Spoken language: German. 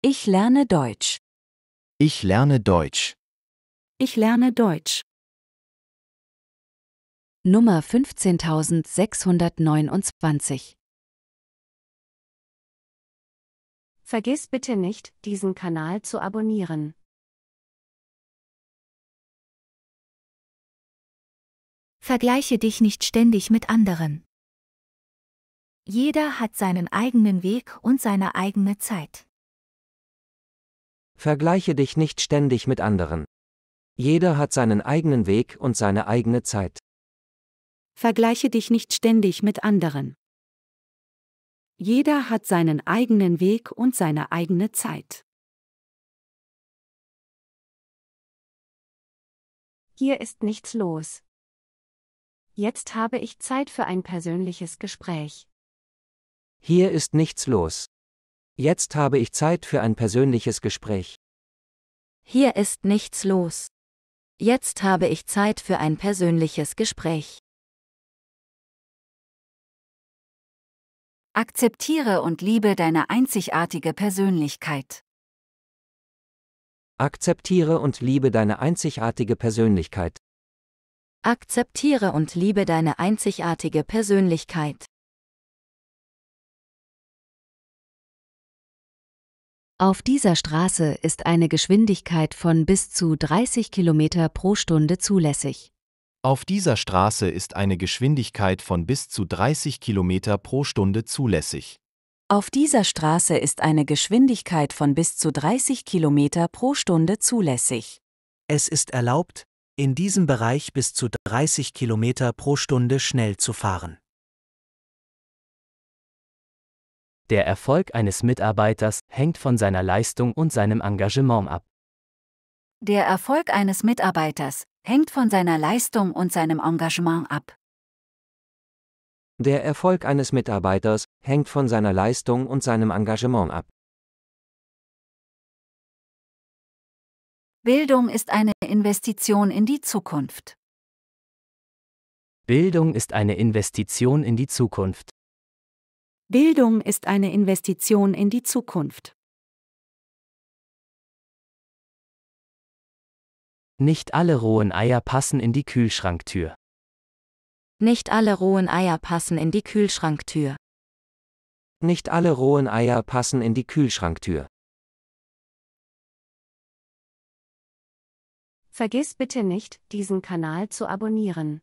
Ich lerne Deutsch. Ich lerne Deutsch. Ich lerne Deutsch. Nummer 15629. Vergiss bitte nicht, diesen Kanal zu abonnieren. Vergleiche dich nicht ständig mit anderen. Jeder hat seinen eigenen Weg und seine eigene Zeit. Vergleiche dich nicht ständig mit anderen. Jeder hat seinen eigenen Weg und seine eigene Zeit. Vergleiche dich nicht ständig mit anderen. Jeder hat seinen eigenen Weg und seine eigene Zeit. Hier ist nichts los. Jetzt habe ich Zeit für ein persönliches Gespräch. Hier ist nichts los. Jetzt habe ich Zeit für ein persönliches Gespräch. Hier ist nichts los. Jetzt habe ich Zeit für ein persönliches Gespräch. Akzeptiere und liebe deine einzigartige Persönlichkeit. Akzeptiere und liebe deine einzigartige Persönlichkeit. Akzeptiere und liebe deine einzigartige Persönlichkeit. Auf dieser Straße ist eine Geschwindigkeit von bis zu 30 km pro Stunde zulässig. Auf dieser Straße ist eine Geschwindigkeit von bis zu 30 km pro Stunde zulässig. Auf dieser Straße ist eine Geschwindigkeit von bis zu 30 km pro Stunde zulässig. Es ist erlaubt, in diesem Bereich bis zu 30 km pro Stunde schnell zu fahren. Der Erfolg eines Mitarbeiters hängt von seiner Leistung und seinem Engagement ab. Der Erfolg eines Mitarbeiters hängt von seiner Leistung und seinem Engagement ab. Der Erfolg eines Mitarbeiters hängt von seiner Leistung und seinem Engagement ab. Bildung ist eine Investition in die Zukunft. Bildung ist eine Investition in die Zukunft. Bildung ist eine Investition in die Zukunft. Nicht alle rohen Eier passen in die Kühlschranktür. Nicht alle rohen Eier passen in die Kühlschranktür. Nicht alle rohen Eier passen in die Kühlschranktür. Vergiss bitte nicht, diesen Kanal zu abonnieren.